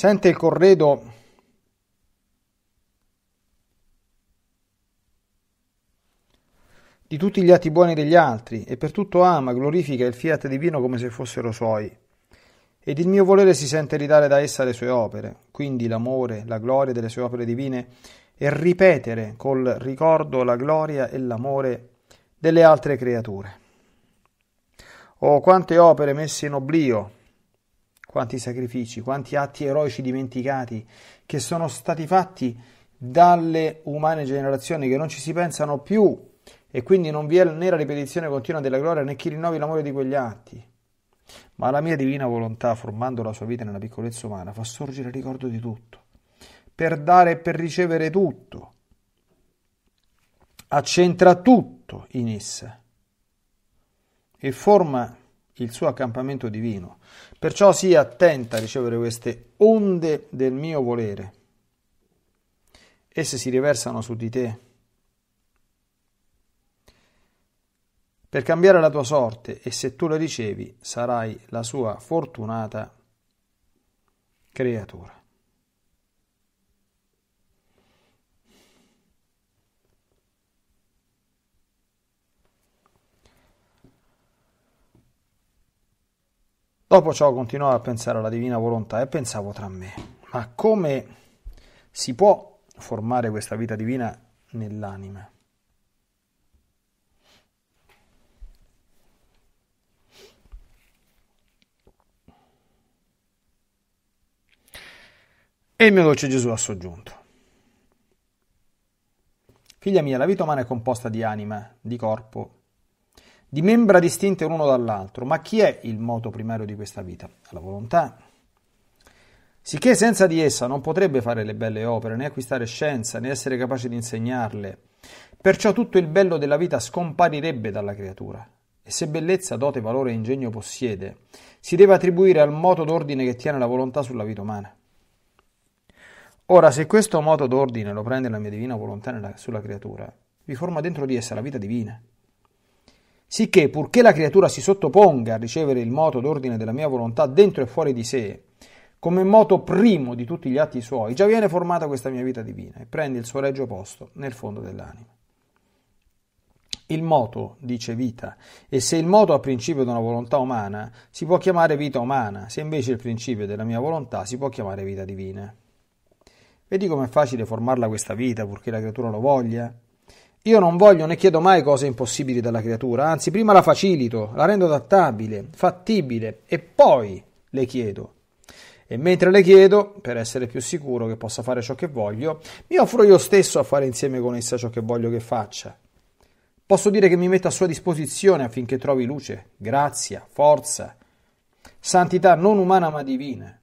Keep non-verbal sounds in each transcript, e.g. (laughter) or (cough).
Sente il corredo di tutti gli atti buoni degli altri e per tutto ama, glorifica il fiat divino come se fossero suoi. Ed il mio volere si sente ridare da essa le sue opere, quindi l'amore, la gloria delle sue opere divine, e ripetere col ricordo la gloria e l'amore delle altre creature. Oh, quante opere messe in oblio quanti sacrifici, quanti atti eroici dimenticati che sono stati fatti dalle umane generazioni che non ci si pensano più e quindi non vi è né la ripetizione continua della gloria né chi rinnovi l'amore di quegli atti. Ma la mia divina volontà, formando la sua vita nella piccolezza umana, fa sorgere il ricordo di tutto, per dare e per ricevere tutto, accentra tutto in essa e forma il suo accampamento divino Perciò sii attenta a ricevere queste onde del mio volere. Esse si riversano su di te. Per cambiare la tua sorte e se tu le ricevi sarai la sua fortunata creatura. Dopo ciò continuavo a pensare alla divina volontà e pensavo tra me, ma come si può formare questa vita divina nell'anima? E il mio dolce Gesù ha soggiunto. Figlia mia, la vita umana è composta di anima, di corpo di membra distinte l'uno dall'altro, ma chi è il moto primario di questa vita? La volontà. Sicché senza di essa non potrebbe fare le belle opere, né acquistare scienza, né essere capace di insegnarle. Perciò tutto il bello della vita scomparirebbe dalla creatura. E se bellezza, dote, valore e ingegno possiede, si deve attribuire al moto d'ordine che tiene la volontà sulla vita umana. Ora, se questo moto d'ordine lo prende la mia divina volontà sulla creatura, vi forma dentro di essa la vita divina, Sicché, purché la creatura si sottoponga a ricevere il moto d'ordine della mia volontà dentro e fuori di sé, come moto primo di tutti gli atti suoi, già viene formata questa mia vita divina e prende il suo regio posto nel fondo dell'anima. Il moto dice vita, e se il moto ha principio di una volontà umana, si può chiamare vita umana, se invece il principio della mia volontà si può chiamare vita divina. Vedi com'è facile formarla questa vita, purché la creatura lo voglia? Io non voglio né chiedo mai cose impossibili dalla creatura, anzi prima la facilito, la rendo adattabile, fattibile e poi le chiedo. E mentre le chiedo, per essere più sicuro che possa fare ciò che voglio, mi offro io stesso a fare insieme con essa ciò che voglio che faccia. Posso dire che mi metto a sua disposizione affinché trovi luce, grazia, forza, santità non umana ma divina.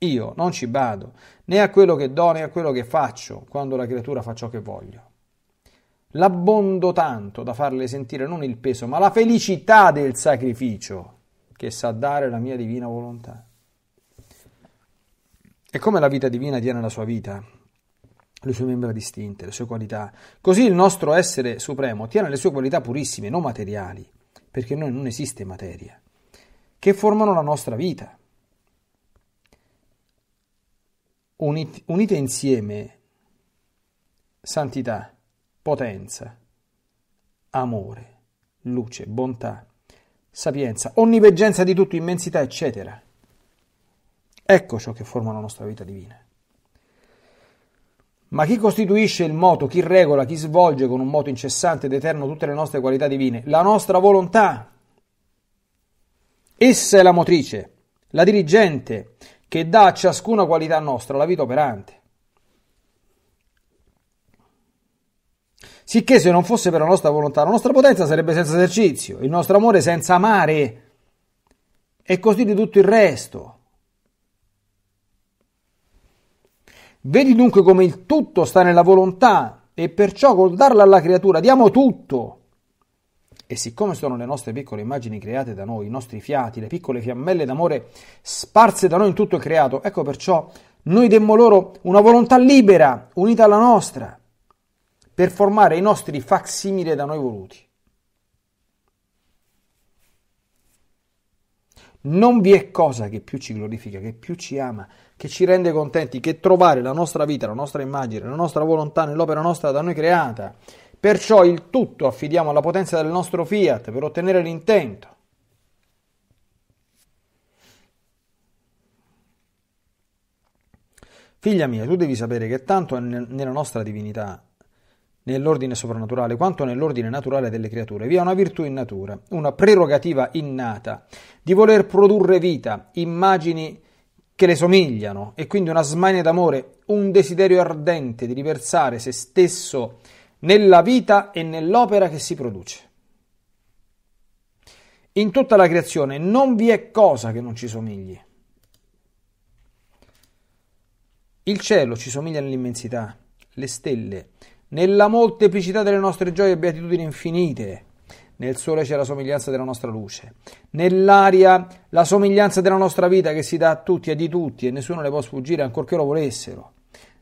Io non ci bado né a quello che do né a quello che faccio quando la creatura fa ciò che voglio l'abbondo tanto da farle sentire non il peso, ma la felicità del sacrificio che sa dare la mia divina volontà. E come la vita divina tiene la sua vita, le sue membra distinte, le sue qualità, così il nostro essere supremo tiene le sue qualità purissime, non materiali, perché noi non esiste materia, che formano la nostra vita. unite insieme santità, potenza, amore, luce, bontà, sapienza, onniveggenza di tutto, immensità, eccetera. Ecco ciò che forma la nostra vita divina. Ma chi costituisce il moto, chi regola, chi svolge con un moto incessante ed eterno tutte le nostre qualità divine? La nostra volontà. Essa è la motrice, la dirigente, che dà a ciascuna qualità nostra la vita operante. Sicché se non fosse per la nostra volontà, la nostra potenza sarebbe senza esercizio, il nostro amore senza amare, e così di tutto il resto. Vedi dunque come il tutto sta nella volontà e perciò col darla alla creatura diamo tutto. E siccome sono le nostre piccole immagini create da noi, i nostri fiati, le piccole fiammelle d'amore sparse da noi in tutto il creato, ecco perciò noi demmo loro una volontà libera, unita alla nostra per formare i nostri facsimile da noi voluti. Non vi è cosa che più ci glorifica, che più ci ama, che ci rende contenti, che trovare la nostra vita, la nostra immagine, la nostra volontà nell'opera nostra da noi creata. Perciò il tutto affidiamo alla potenza del nostro fiat per ottenere l'intento. Figlia mia, tu devi sapere che tanto è nella nostra divinità nell'ordine soprannaturale quanto nell'ordine naturale delle creature, vi è una virtù in natura, una prerogativa innata di voler produrre vita, immagini che le somigliano e quindi una smania d'amore, un desiderio ardente di riversare se stesso nella vita e nell'opera che si produce. In tutta la creazione non vi è cosa che non ci somigli. Il cielo ci somiglia nell'immensità, le stelle, nella molteplicità delle nostre gioie e beatitudini infinite. Nel sole c'è la somiglianza della nostra luce, nell'aria la somiglianza della nostra vita che si dà a tutti e di tutti e nessuno le può sfuggire ancorché lo volessero.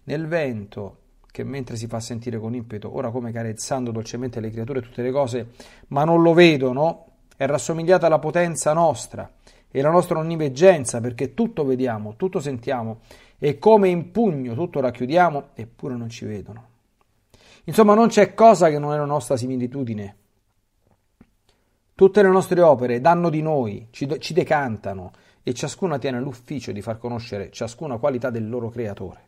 Nel vento che mentre si fa sentire con impeto, ora come carezzando dolcemente le creature e tutte le cose, ma non lo vedono, è rassomigliata alla potenza nostra e la nostra onniveggenza, perché tutto vediamo, tutto sentiamo e come in pugno tutto racchiudiamo, eppure non ci vedono. Insomma, non c'è cosa che non è la nostra similitudine. Tutte le nostre opere danno di noi, ci, ci decantano e ciascuna tiene l'ufficio di far conoscere ciascuna qualità del loro creatore.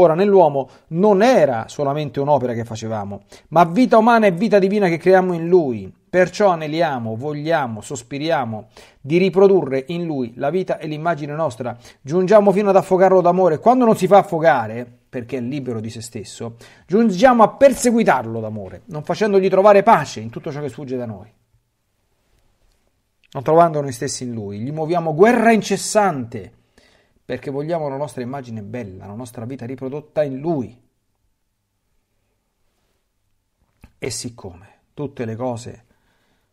Ora, nell'uomo non era solamente un'opera che facevamo, ma vita umana e vita divina che creiamo in lui. Perciò aneliamo, vogliamo, sospiriamo di riprodurre in lui la vita e l'immagine nostra. Giungiamo fino ad affogarlo d'amore. Quando non si fa affogare, perché è libero di se stesso, giungiamo a perseguitarlo d'amore, non facendogli trovare pace in tutto ciò che sfugge da noi. Non trovando noi stessi in lui, gli muoviamo guerra incessante perché vogliamo la nostra immagine bella, la nostra vita riprodotta in Lui. E siccome tutte le cose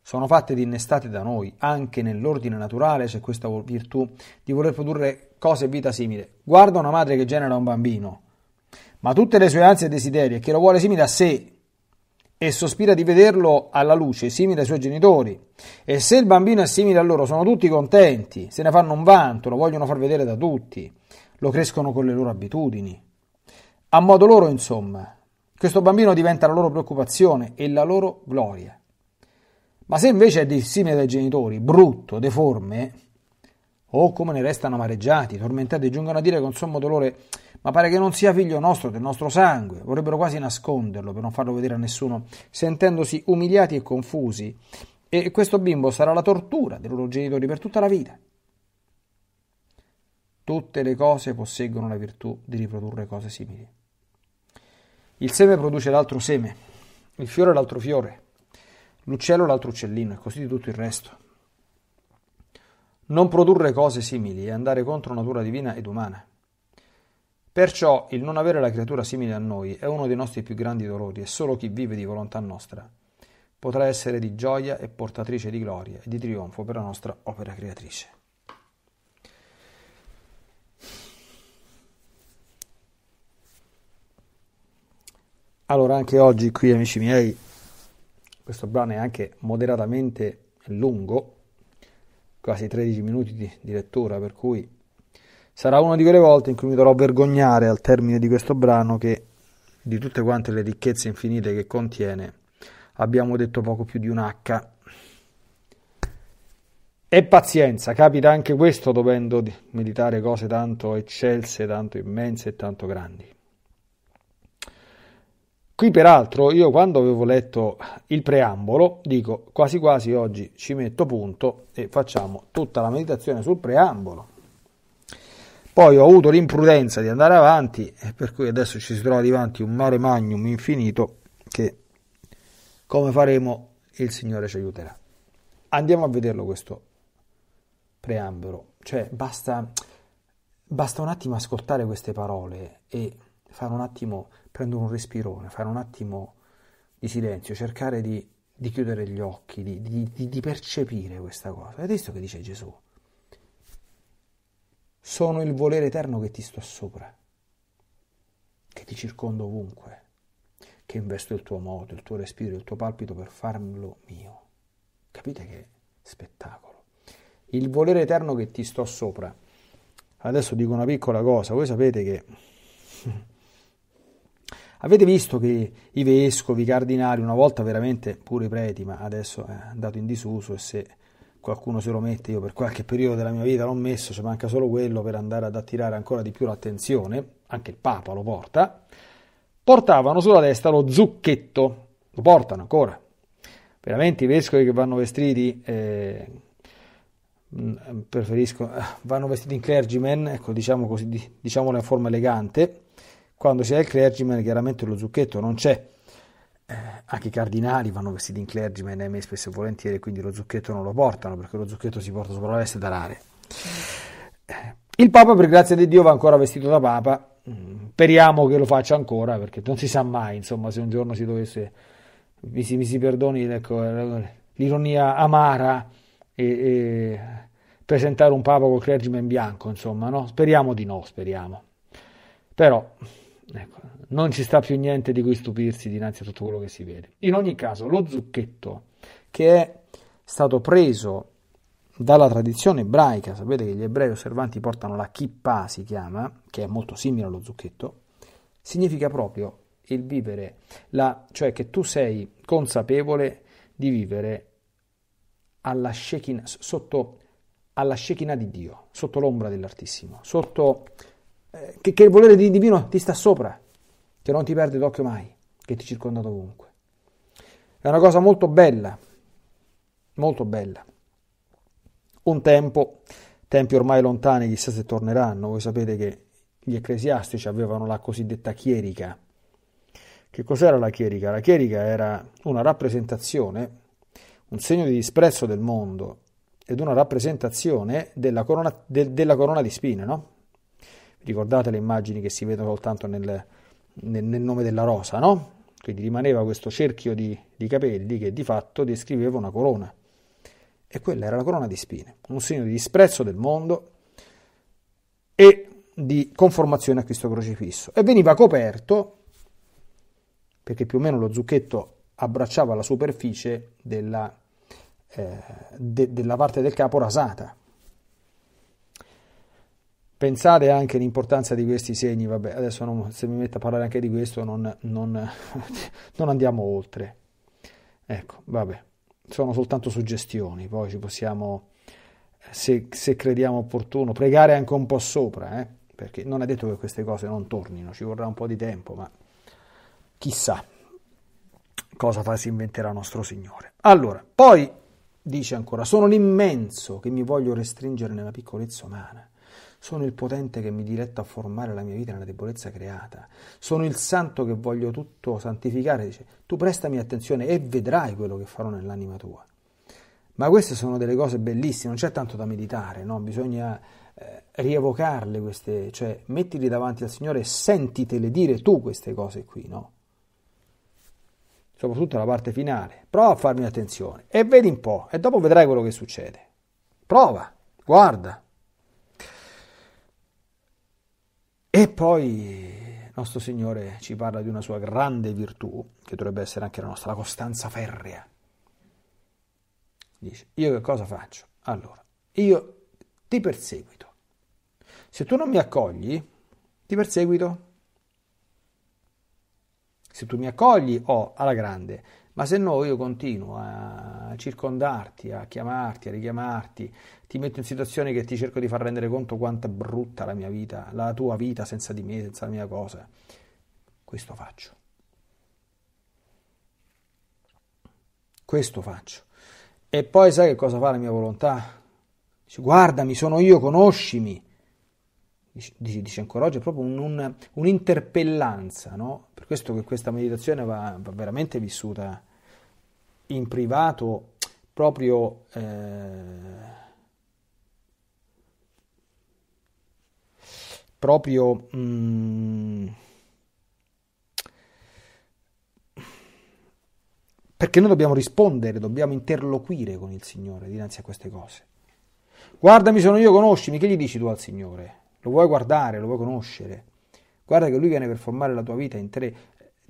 sono fatte ed innestate da noi, anche nell'ordine naturale c'è questa virtù di voler produrre cose e vita simile. Guarda una madre che genera un bambino, ma tutte le sue ansie e desideri e che lo vuole simile a sé, e sospira di vederlo alla luce, simile ai suoi genitori. E se il bambino è simile a loro, sono tutti contenti, se ne fanno un vanto, lo vogliono far vedere da tutti, lo crescono con le loro abitudini. A modo loro, insomma, questo bambino diventa la loro preoccupazione e la loro gloria. Ma se invece è dissimile ai genitori, brutto, deforme, o oh, come ne restano amareggiati, tormentati, giungono a dire con sommo dolore ma pare che non sia figlio nostro, del nostro sangue. Vorrebbero quasi nasconderlo per non farlo vedere a nessuno, sentendosi umiliati e confusi. E questo bimbo sarà la tortura dei loro genitori per tutta la vita. Tutte le cose posseggono la virtù di riprodurre cose simili. Il seme produce l'altro seme, il fiore l'altro fiore, l'uccello l'altro uccellino e così di tutto il resto. Non produrre cose simili è andare contro natura divina ed umana. Perciò il non avere la creatura simile a noi è uno dei nostri più grandi dolori e solo chi vive di volontà nostra potrà essere di gioia e portatrice di gloria e di trionfo per la nostra opera creatrice. Allora anche oggi qui amici miei, questo brano è anche moderatamente lungo, quasi 13 minuti di, di lettura, per cui Sarà una di quelle volte in cui mi dovrò vergognare al termine di questo brano che, di tutte quante le ricchezze infinite che contiene, abbiamo detto poco più di un H. E pazienza, capita anche questo dovendo meditare cose tanto eccelse, tanto immense e tanto grandi. Qui peraltro io quando avevo letto il preambolo dico quasi quasi oggi ci metto punto e facciamo tutta la meditazione sul preambolo. Poi ho avuto l'imprudenza di andare avanti, e per cui adesso ci si trova davanti un mare magnum infinito che, come faremo, il Signore ci aiuterà. Andiamo a vederlo questo preambolo. Cioè, basta, basta un attimo ascoltare queste parole e fare un attimo, prendere un respirone, fare un attimo di silenzio, cercare di, di chiudere gli occhi, di, di, di percepire questa cosa. Hai visto che dice Gesù? sono il volere eterno che ti sto sopra, che ti circondo ovunque, che investo il tuo moto, il tuo respiro, il tuo palpito per farlo mio. Capite che spettacolo? Il volere eterno che ti sto sopra. Adesso dico una piccola cosa, voi sapete che... (laughs) Avete visto che i vescovi, i cardinali, una volta veramente pure i preti, ma adesso è andato in disuso e se qualcuno se lo mette, io per qualche periodo della mia vita l'ho messo, ci manca solo quello per andare ad attirare ancora di più l'attenzione, anche il Papa lo porta, portavano sulla testa lo zucchetto, lo portano ancora, veramente i vescovi che vanno vestiti, eh, mm, preferisco, eh, vanno vestiti in clergyman, ecco diciamo così, diciamolo in forma elegante, quando si c'è il clergyman chiaramente lo zucchetto non c'è, eh, anche i cardinali vanno vestiti in clergyman e spesso e volentieri, quindi lo zucchetto non lo portano perché lo zucchetto si porta sopra la veste da rare. Eh, il Papa, per grazia di Dio, va ancora vestito da Papa. Mm, speriamo che lo faccia ancora perché non si sa mai, insomma, se un giorno si dovesse, mi si, mi si perdoni ecco, l'ironia amara e, e presentare un Papa col clergyman bianco, insomma, no? Speriamo di no, speriamo. Però, ecco, non ci sta più niente di cui stupirsi dinanzi a tutto quello che si vede. In ogni caso, lo zucchetto che è stato preso dalla tradizione ebraica, sapete che gli ebrei osservanti portano la kippa, si chiama, che è molto simile allo zucchetto, significa proprio il vivere, la, cioè che tu sei consapevole di vivere alla shekina, sotto alla shekina di Dio, sotto l'ombra dell'Altissimo, sotto, eh, che, che il volere di divino ti sta sopra, che non ti perde d'occhio mai, che ti circonda dovunque. È una cosa molto bella, molto bella. Un tempo, tempi ormai lontani, chissà se torneranno, voi sapete che gli ecclesiastici avevano la cosiddetta chierica. Che cos'era la chierica? La chierica era una rappresentazione, un segno di disprezzo del mondo ed una rappresentazione della corona, de, della corona di spine, no? Ricordate le immagini che si vedono soltanto nel, nel, nel nome della rosa, no? Quindi rimaneva questo cerchio di, di capelli che di fatto descriveva una corona. E quella era la corona di spine, un segno di disprezzo del mondo e di conformazione a Cristo crocifisso. E veniva coperto, perché più o meno lo zucchetto abbracciava la superficie della, eh, de, della parte del capo rasata, Pensate anche all'importanza di questi segni, vabbè, adesso non, se mi metto a parlare anche di questo non, non, (laughs) non andiamo oltre. Ecco, vabbè, sono soltanto suggestioni, poi ci possiamo, se, se crediamo opportuno, pregare anche un po' sopra, eh? perché non è detto che queste cose non tornino, ci vorrà un po' di tempo, ma chissà cosa fa, si inventerà nostro Signore. Allora, poi dice ancora, sono l'immenso che mi voglio restringere nella piccolezza umana sono il potente che mi diretta a formare la mia vita nella debolezza creata. Sono il santo che voglio tutto santificare. Dice, tu prestami attenzione e vedrai quello che farò nell'anima tua. Ma queste sono delle cose bellissime, non c'è tanto da meditare, no? bisogna eh, rievocarle queste, cioè mettili davanti al Signore e sentitele dire tu queste cose qui, no? Soprattutto la parte finale. Prova a farmi attenzione e vedi un po' e dopo vedrai quello che succede. Prova, guarda. E poi nostro Signore ci parla di una sua grande virtù, che dovrebbe essere anche la nostra, la costanza ferrea. Dice, io che cosa faccio? Allora, io ti perseguito. Se tu non mi accogli, ti perseguito. Se tu mi accogli, ho oh, alla grande, ma se no io continuo a circondarti, a chiamarti, a richiamarti, ti metto in situazioni che ti cerco di far rendere conto quanto è brutta la mia vita, la tua vita senza di me, senza la mia cosa. Questo faccio. Questo faccio. E poi sai che cosa fa la mia volontà? Dice, guardami, sono io, conoscimi. Dice, dice ancora oggi, è proprio un, un, un'interpellanza, no? Per questo che questa meditazione va, va veramente vissuta in privato proprio eh, proprio mm, perché noi dobbiamo rispondere, dobbiamo interloquire con il Signore dinanzi a queste cose. Guardami, sono io, conoscimi. Che gli dici tu al Signore? Lo vuoi guardare, lo vuoi conoscere? Guarda che Lui viene per formare la tua vita in te.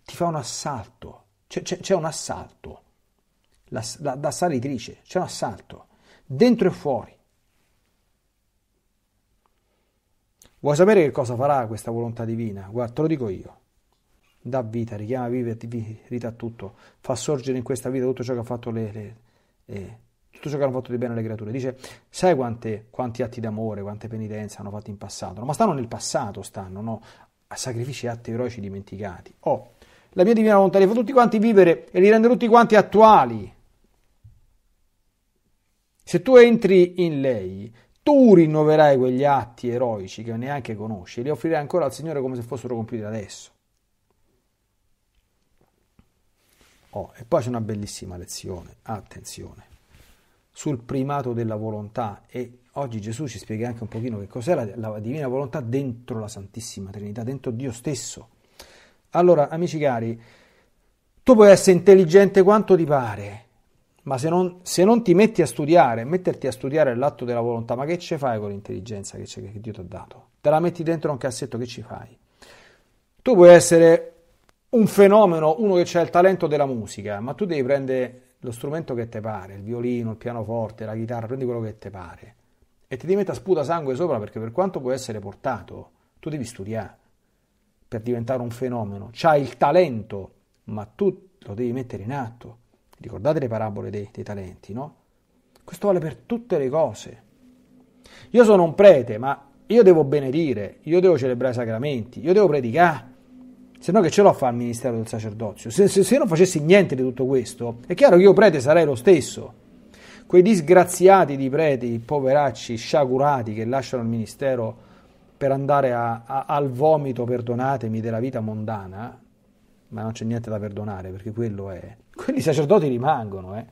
Ti fa un assalto. C'è, c'è, c'è un assalto la, la, da salitrice, c'è un assalto, dentro e fuori. Vuoi sapere che cosa farà questa volontà divina? Guarda, te lo dico io. Dà vita, richiama vita a tutto, fa sorgere in questa vita tutto ciò che ha fatto le, le, le eh, tutto ciò che hanno fatto di bene alle creature. Dice, sai quante, quanti atti d'amore, quante penitenze hanno fatto in passato? No, ma stanno nel passato, stanno, no? A sacrifici e atti eroici dimenticati. Oh, la mia divina volontà li fa tutti quanti vivere e li rende tutti quanti attuali. Se tu entri in lei, tu rinnoverai quegli atti eroici che neanche conosci e li offrirai ancora al Signore come se fossero compiuti adesso. Oh, e poi c'è una bellissima lezione, attenzione, sul primato della volontà e oggi Gesù ci spiega anche un pochino che cos'è la, la divina volontà dentro la Santissima Trinità, dentro Dio stesso. Allora, amici cari, tu puoi essere intelligente quanto ti pare, ma se non, se non, ti metti a studiare, metterti a studiare l'atto della volontà, ma che ci fai con l'intelligenza che, che Dio ti ha dato? Te la metti dentro un cassetto, che ci fai? Tu puoi essere un fenomeno, uno che ha il talento della musica, ma tu devi prendere lo strumento che ti pare, il violino, il pianoforte, la chitarra, prendi quello che ti pare e ti devi a sputa sangue sopra perché per quanto può essere portato, tu devi studiare per diventare un fenomeno. C'hai il talento, ma tu lo devi mettere in atto. Ricordate le parabole dei, dei talenti, no? Questo vale per tutte le cose. Io sono un prete, ma io devo benedire, io devo celebrare i sacramenti, io devo predicare. Se no che ce l'ho a fare il ministero del sacerdozio? Se, se, se io non facessi niente di tutto questo, è chiaro che io prete sarei lo stesso. Quei disgraziati di preti, poveracci, sciagurati che lasciano il ministero per andare a, a, al vomito, perdonatemi, della vita mondana, ma non c'è niente da perdonare perché quello è quelli sacerdoti rimangono, eh.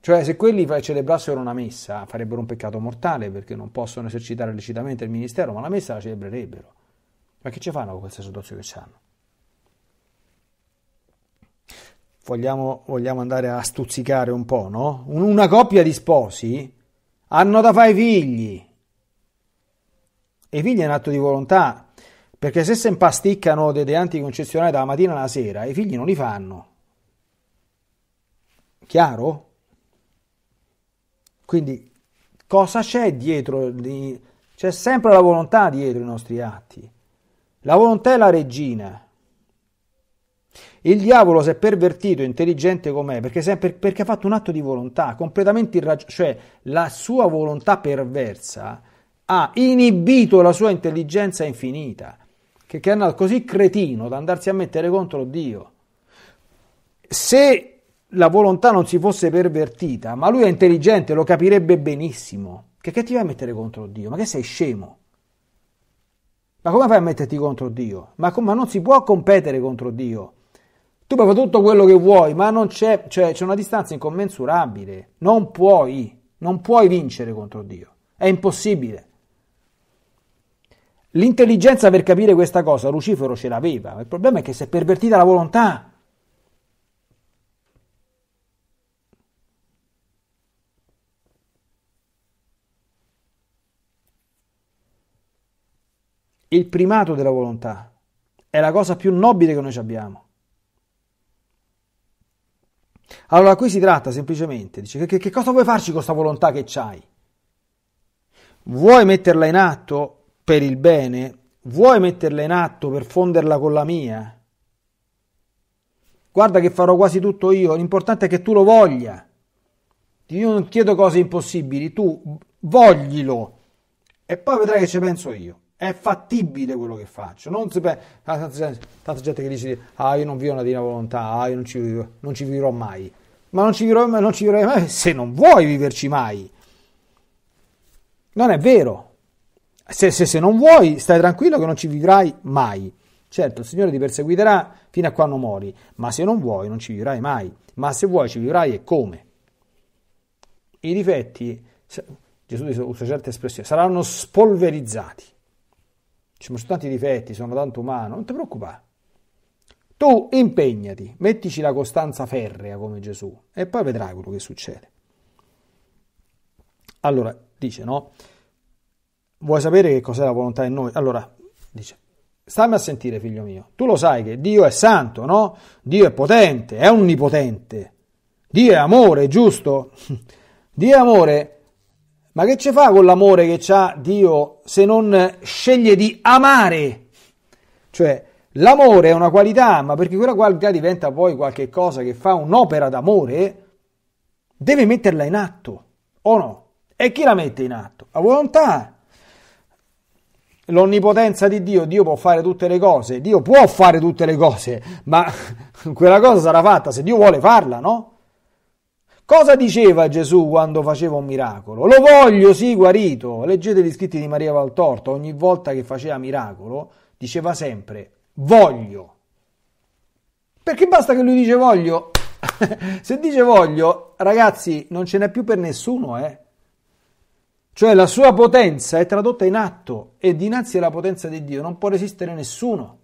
Cioè, se quelli celebrassero una messa, farebbero un peccato mortale perché non possono esercitare lecitamente il ministero, ma la messa la celebrerebbero. Ma che ci fanno con quel sacerdozio che hanno? Vogliamo, vogliamo, andare a stuzzicare un po', no? Una coppia di sposi hanno da fare i figli. E i figli è un atto di volontà, perché se si impasticcano dei deanti concessionari dalla mattina alla sera, i figli non li fanno. Chiaro? Quindi cosa c'è dietro? C'è sempre la volontà dietro i nostri atti. La volontà è la regina. Il diavolo, si è pervertito, intelligente com'è, perché, per, perché ha fatto un atto di volontà, completamente irragionevole, cioè la sua volontà perversa ha inibito la sua intelligenza infinita, che, che è andato così cretino da andarsi a mettere contro Dio. Se la volontà non si fosse pervertita, ma lui è intelligente, lo capirebbe benissimo. Che, che ti vai a mettere contro Dio? Ma che sei scemo? Ma come fai a metterti contro Dio? Ma, ma non si può competere contro Dio. Tu puoi fare tutto quello che vuoi, ma non c'è, cioè, c'è una distanza incommensurabile. Non puoi, non puoi vincere contro Dio. È impossibile. L'intelligenza per capire questa cosa Lucifero ce l'aveva, il problema è che si è pervertita la volontà. il primato della volontà. È la cosa più nobile che noi abbiamo. Allora qui si tratta semplicemente, dice, che, che cosa vuoi farci con questa volontà che c'hai? Vuoi metterla in atto per il bene? Vuoi metterla in atto per fonderla con la mia? Guarda che farò quasi tutto io, l'importante è che tu lo voglia. Io non chiedo cose impossibili, tu voglilo e poi vedrai che ci penso io è fattibile quello che faccio. Non si per... tanta, gente, tanta gente che dice, ah io non vivo una divina volontà, ah io non ci, vivo, non ci vivrò mai. Ma non ci vivrò, non ci vivrò mai se non vuoi viverci mai. Non è vero. Se, se, se, non vuoi, stai tranquillo che non ci vivrai mai. Certo, il Signore ti perseguiterà fino a quando muori, ma se non vuoi non ci vivrai mai. Ma se vuoi ci vivrai e come? I difetti, Gesù usa certe espressioni, saranno spolverizzati ci sono tanti difetti, sono tanto umano, non ti preoccupare. Tu impegnati, mettici la costanza ferrea come Gesù e poi vedrai quello che succede. Allora, dice, no? Vuoi sapere che cos'è la volontà in noi? Allora, dice, stammi a sentire figlio mio, tu lo sai che Dio è santo, no? Dio è potente, è onnipotente, Dio è amore, giusto? (laughs) Dio è amore, ma che ci fa con l'amore che ha Dio se non sceglie di amare? Cioè, l'amore è una qualità, ma perché quella qualità diventa poi qualche cosa che fa un'opera d'amore, deve metterla in atto, o no? E chi la mette in atto? La volontà. L'onnipotenza di Dio, Dio può fare tutte le cose, Dio può fare tutte le cose, ma (laughs) quella cosa sarà fatta se Dio vuole farla, no? Cosa diceva Gesù quando faceva un miracolo? Lo voglio, sì, guarito. Leggete gli scritti di Maria Valtorta, ogni volta che faceva miracolo diceva sempre voglio. Perché basta che lui dice voglio. (laughs) Se dice voglio, ragazzi, non ce n'è più per nessuno, eh. Cioè la sua potenza è tradotta in atto e dinanzi alla potenza di Dio non può resistere nessuno.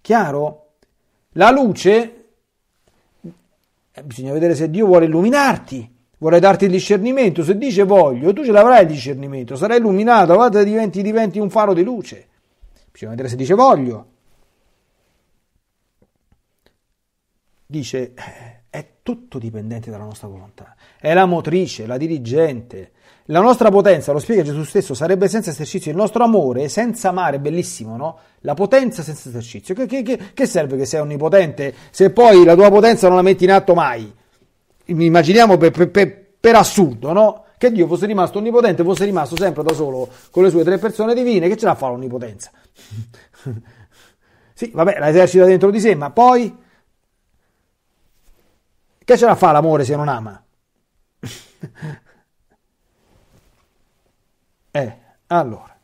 Chiaro? La luce eh, bisogna vedere se Dio vuole illuminarti, vuole darti il discernimento. Se dice voglio, tu ce l'avrai il discernimento, sarai illuminato, guarda, diventi, diventi un faro di luce. Bisogna vedere se dice voglio. Dice, eh, è tutto dipendente dalla nostra volontà, è la motrice, la dirigente, la nostra potenza, lo spiega Gesù stesso, sarebbe senza esercizio. Il nostro amore, senza amare, bellissimo, no? La potenza senza esercizio. Che, che, che serve che sei onnipotente se poi la tua potenza non la metti in atto mai? Immaginiamo per, per, per, per assurdo, no? Che Dio fosse rimasto onnipotente, fosse rimasto sempre da solo con le sue tre persone divine, che ce la fa l'onnipotenza? (laughs) sì, vabbè, la esercita dentro di sé, ma poi... Che ce la fa l'amore se non ama? (laughs) Eh, allora.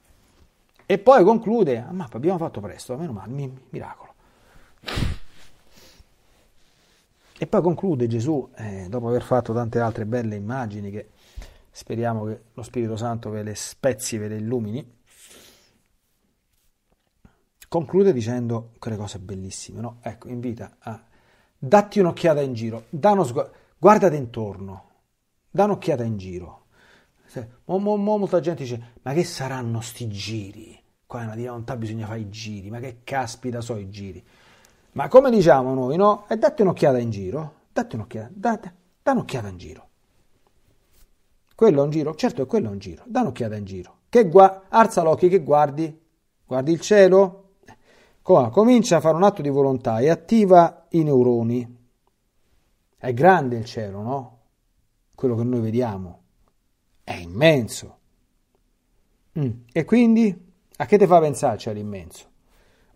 E poi conclude, ma abbiamo fatto presto, meno male, mi, miracolo. E poi conclude Gesù, eh, dopo aver fatto tante altre belle immagini che speriamo che lo Spirito Santo ve le spezzi, ve le illumini, conclude dicendo quelle cose bellissime, no? Ecco, invita a datti un'occhiata in giro, da uno sguardo, guardate intorno, da un'occhiata in giro, molta gente dice, ma che saranno sti giri? Qua in Madeira non bisogna fare i giri, ma che caspita so i giri. Ma come diciamo noi, no? E eh, date un'occhiata in giro, date un'occhiata, date, date un'occhiata in giro. Quello è un giro? Certo, quello è un giro. Da un'occhiata in giro. Che gua- alza l'occhio che guardi? Guardi il cielo? Eh, comincia a fare un atto di volontà e attiva i neuroni. È grande il cielo, no? Quello che noi vediamo è immenso. Mm. E quindi a che ti fa pensare pensarci immenso?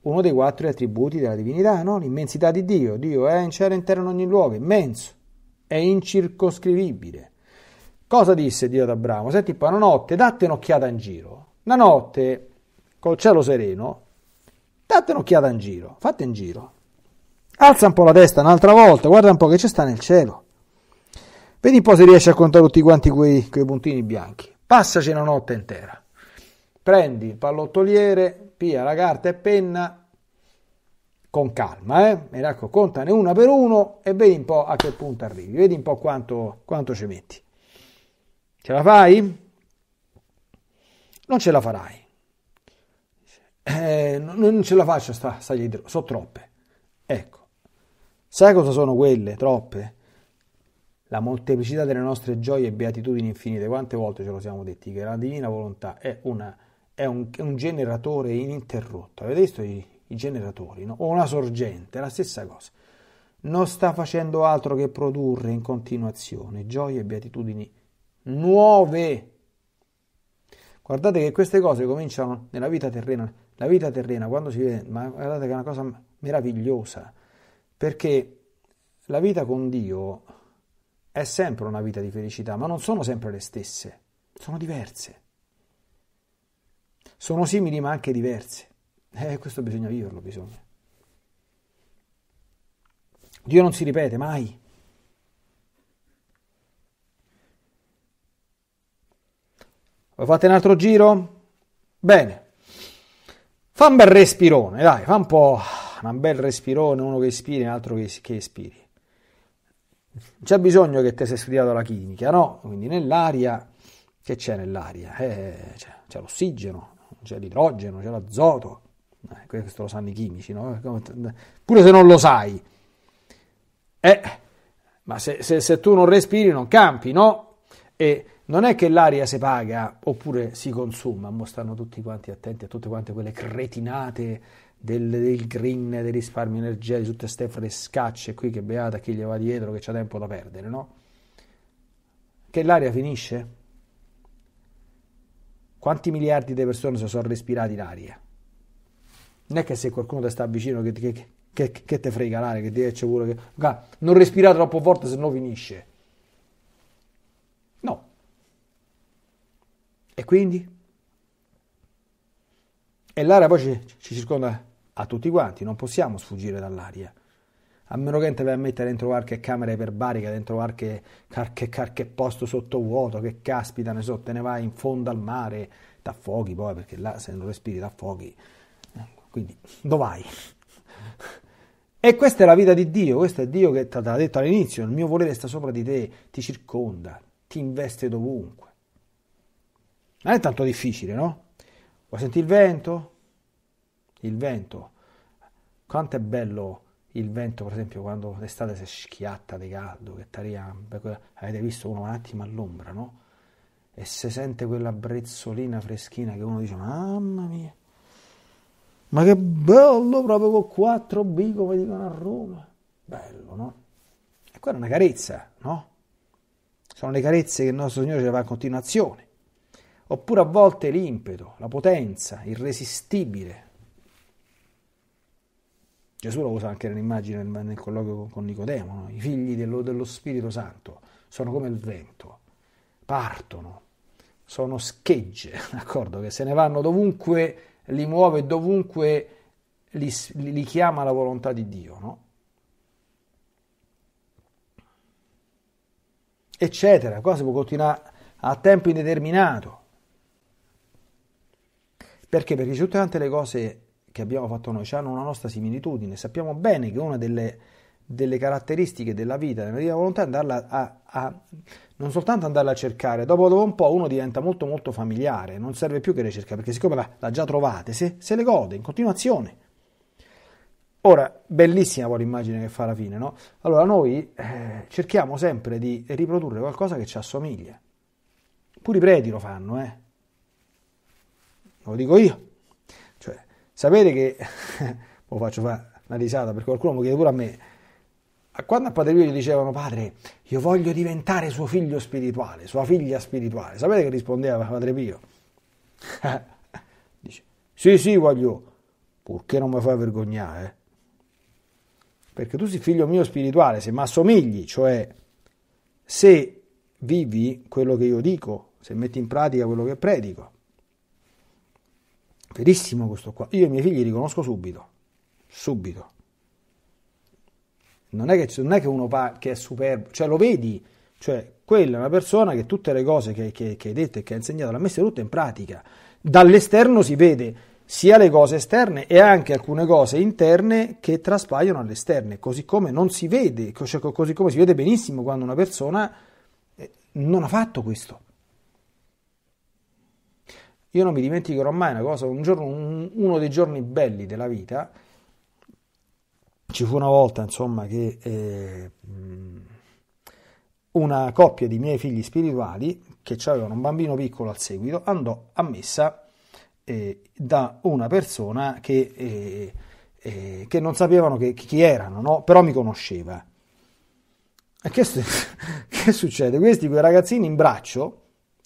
Uno dei quattro attributi della divinità, no? L'immensità di Dio. Dio è in cielo intero in ogni luogo, immenso, è incircoscrivibile. Cosa disse Dio ad Abramo? Senti, poi una notte, date un'occhiata in giro. Una notte, col cielo sereno, date un'occhiata in giro, fate in giro. Alza un po' la testa un'altra volta, guarda un po' che ci sta nel cielo. Vedi un po' se riesci a contare tutti quanti quei, quei puntini bianchi. Passaci una notte intera. Prendi il pallottoliere, pia la carta e penna, con calma, eh? mi raccomando, contane una per uno e vedi un po' a che punto arrivi, vedi un po' quanto, quanto ci metti. Ce la fai? Non ce la farai. Eh, non ce la faccio, sta, sta dietro, sono troppe. Ecco, sai cosa sono quelle? Troppe? la molteplicità delle nostre gioie e beatitudini infinite, quante volte ce lo siamo detti, che la divina volontà è, una, è, un, è un, generatore ininterrotto. Avete visto i, i generatori? No? O una sorgente, la stessa cosa. Non sta facendo altro che produrre in continuazione gioie e beatitudini nuove. Guardate che queste cose cominciano nella vita terrena. La vita terrena, quando si vede, ma guardate che è una cosa meravigliosa, perché la vita con Dio è sempre una vita di felicità, ma non sono sempre le stesse, sono diverse. Sono simili ma anche diverse. Eh, questo bisogna viverlo, bisogna. Dio non si ripete mai. Fate un altro giro? Bene. Fa un bel respirone, dai, fa un po' un bel respirone, uno che ispiri un altro che, che espiri c'è bisogno che te sei studiato la chimica, no? Quindi nell'aria, che c'è nell'aria? Eh, c'è, c'è, l'ossigeno, c'è l'idrogeno, c'è l'azoto, eh, questo lo sanno i chimici, no? Eh, eh, pure se non lo sai. Eh, ma se, se, se tu non respiri non campi, no? E non è che l'aria si paga oppure si consuma, mo stanno tutti quanti attenti a tutte quante quelle cretinate del, del green, del risparmio energia, di tutte queste frescacce qui che beata chi gli va dietro che c'ha tempo da perdere, no? Che l'aria finisce? Quanti miliardi di persone si sono respirati l'aria? Non è che se qualcuno ti sta vicino che, che, che, che te frega l'aria, che ti dice pure che... Non respira troppo forte se no finisce. No. E quindi? E l'aria poi ci, ci circonda a tutti quanti, non possiamo sfuggire dall'aria. A meno che non te vai a mettere dentro qualche camera iperbarica, dentro qualche, qualche, qualche posto sottovuoto, che caspita, ne so, te ne vai in fondo al mare, t'affoghi poi, perché là se non respiri t'affoghi. Ecco, quindi, dove vai? E questa è la vita di Dio, questo è Dio che te l'ha detto all'inizio, il mio volere sta sopra di te, ti circonda, ti investe dovunque. Non è tanto difficile, no? Vuoi sentire il vento? il vento. Quanto è bello il vento, per esempio, quando l'estate si schiatta di caldo, che tariamba, avete visto uno un attimo all'ombra, no? E si sente quella brezzolina freschina che uno dice, mamma mia, ma che bello proprio con quattro B come dicono a Roma. Bello, no? E quella è una carezza, no? Sono le carezze che il nostro Signore ci fa in continuazione. Oppure a volte l'impeto, la potenza irresistibile Gesù lo usa anche nell'immagine nel colloquio con Nicodemo, no? i figli dello, dello Spirito Santo sono come il vento, partono, sono schegge, (laughs) d'accordo? Che se ne vanno dovunque, li muove dovunque li, li chiama la volontà di Dio, no? Eccetera, qua si può continuare a tempo indeterminato. Perché? Perché tutte quante le cose che abbiamo fatto noi hanno una nostra similitudine. Sappiamo bene che una delle, delle caratteristiche della vita, della mia volontà è andarla a, a, non soltanto andarla a cercare, dopo, dopo, un po' uno diventa molto molto familiare, non serve più che le perché siccome la, l'ha già trovata, se, se le gode in continuazione. Ora, bellissima poi l'immagine che fa la fine, no? Allora noi eh, cerchiamo sempre di riprodurre qualcosa che ci assomiglia. Pure i preti lo fanno, eh? Lo dico io. Sapete che, lo (laughs) faccio fare una risata perché qualcuno mi chiede pure a me, quando a Padre Pio gli dicevano padre io voglio diventare suo figlio spirituale, sua figlia spirituale, sapete che rispondeva Padre Pio? (laughs) Dice sì sì voglio, purché non mi fai vergognare. Eh. Perché tu sei figlio mio spirituale, se mi assomigli, cioè se vivi quello che io dico, se metti in pratica quello che predico. Verissimo questo qua. Io i miei figli li conosco subito. Subito. Non è che, non è che uno pa- che è superbo, cioè lo vedi. Cioè, quella è una persona che tutte le cose che, che, che hai detto e che hai insegnato l'ha messa tutte in pratica. Dall'esterno si vede sia le cose esterne e anche alcune cose interne che traspaiono all'esterno, così come non si vede, cioè, così come si vede benissimo quando una persona eh, non ha fatto questo. Io non mi dimenticherò mai una cosa, un giorno, un, uno dei giorni belli della vita, ci fu una volta insomma che eh, una coppia di miei figli spirituali, che avevano un bambino piccolo al seguito, andò a messa eh, da una persona che... Eh, eh, che non sapevano che, chi erano, no? però mi conosceva. E che, (laughs) che, succede? Questi quei ragazzini in braccio,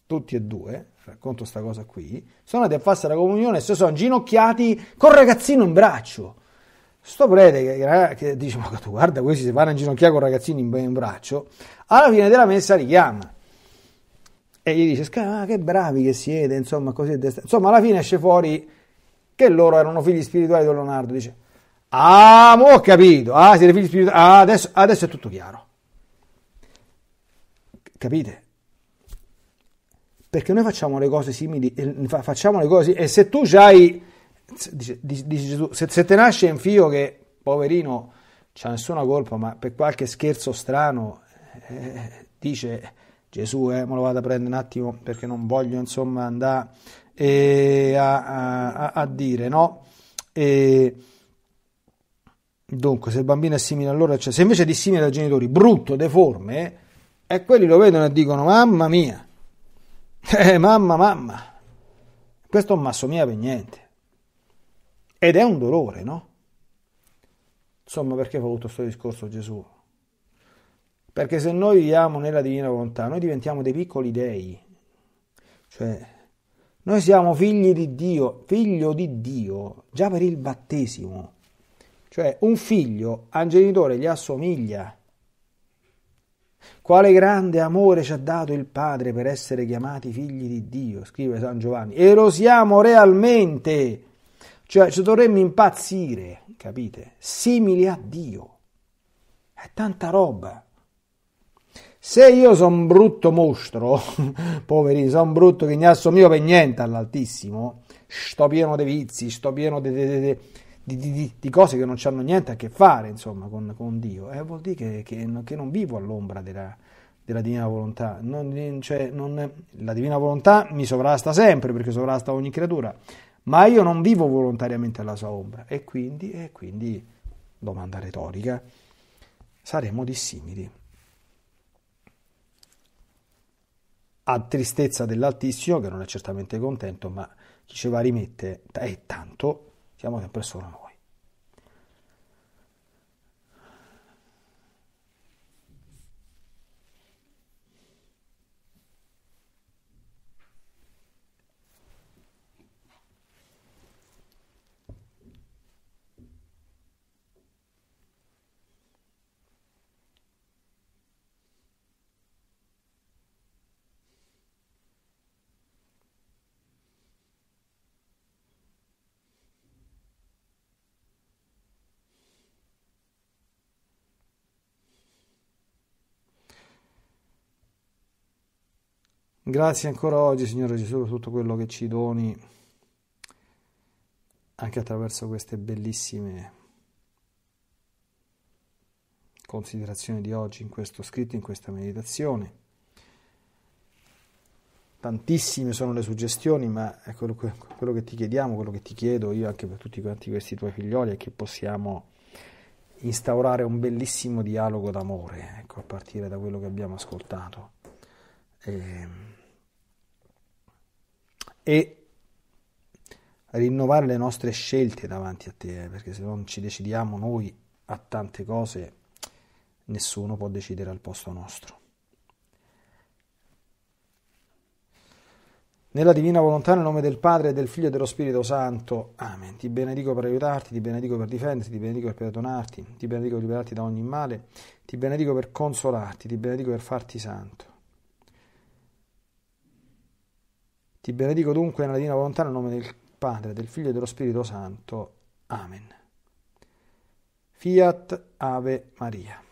tutti e due, racconto questa cosa qui, sono andati a farsi la comunione e si sono ginocchiati col ragazzino in braccio. Sto prete che, che dice, ma tu guarda, questi si vanno a ginocchiare col ragazzino in, in braccio, alla fine della messa li chiama. E gli dice, ma che bravi che siete, insomma, così è dest- Insomma, alla fine esce fuori che loro erano figli spirituali di Leonardo. Dice, ah, mo ho capito, ah, siete figli spirituali, ah, adesso, adesso è tutto chiaro. Capite? perché noi facciamo le cose simili, facciamo le cose e se tu hai, dice, Gesù, se, se te nasce un figlio che, poverino, c'ha nessuna colpa, ma per qualche scherzo strano, eh, dice Gesù, eh, me lo vado a prendere un attimo perché non voglio insomma andare eh, a, a, a, dire, no? E, dunque, se il bambino è simile a loro, cioè, se invece è dissimile ai genitori, brutto, deforme, eh, e quelli lo vedono e dicono, mamma mia, eh, mamma, mamma, questo non mi assomiglia per niente. Ed è un dolore, no? Insomma, perché ha voluto questo discorso Gesù? Perché se noi viviamo nella divina volontà, noi diventiamo dei piccoli dei. Cioè, noi siamo figli di Dio, figlio di Dio, già per il battesimo. Cioè, un figlio al genitore gli assomiglia quale grande amore ci ha dato il Padre per essere chiamati figli di Dio, scrive San Giovanni. E lo siamo realmente. Cioè ci dovremmo impazzire, capite? Simili a Dio. È tanta roba. Se io sono un brutto mostro, (laughs) poverino, sono un brutto che ne assomiglia per niente all'Altissimo, sto pieno di vizi, sto pieno di di, di, di, cose che non hanno niente a che fare insomma, con, con Dio, eh, vuol dire che, che, che, non vivo all'ombra della, della divina volontà. Non, eh, cioè, non, la divina volontà mi sovrasta sempre perché sovrasta ogni creatura, ma io non vivo volontariamente alla sua ombra e quindi, e quindi domanda retorica, saremo dissimili. A tristezza dell'Altissimo, che non è certamente contento, ma chi ci va rimette è tanto siamo sempre solo noi. Grazie ancora oggi, Signore Gesù, per tutto quello che ci doni, anche attraverso queste bellissime considerazioni di oggi, in questo scritto, in questa meditazione. Tantissime sono le suggestioni, ma è quello, quello che ti chiediamo, quello che ti chiedo io anche per tutti quanti questi tuoi figlioli, è che possiamo instaurare un bellissimo dialogo d'amore, ecco, a partire da quello che abbiamo ascoltato. E ehm, e rinnovare le nostre scelte davanti a te, eh, perché se non ci decidiamo noi a tante cose, nessuno può decidere al posto nostro. Nella divina volontà, nel nome del Padre, del Figlio e dello Spirito Santo. Amen. Ti benedico per aiutarti, ti benedico per difenderti, ti benedico per perdonarti, ti benedico per liberarti da ogni male, ti benedico per consolarti, ti benedico per farti santo. Ti benedico dunque nella divina volontà nel nome del Padre, del Figlio e dello Spirito Santo. Amen. Fiat Ave Maria.